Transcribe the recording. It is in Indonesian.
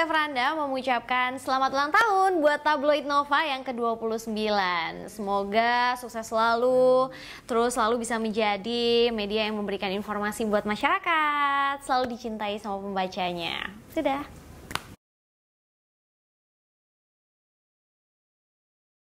saya Franda mengucapkan selamat ulang tahun buat Tabloid Nova yang ke-29. Semoga sukses selalu, terus selalu bisa menjadi media yang memberikan informasi buat masyarakat, selalu dicintai sama pembacanya. Sudah.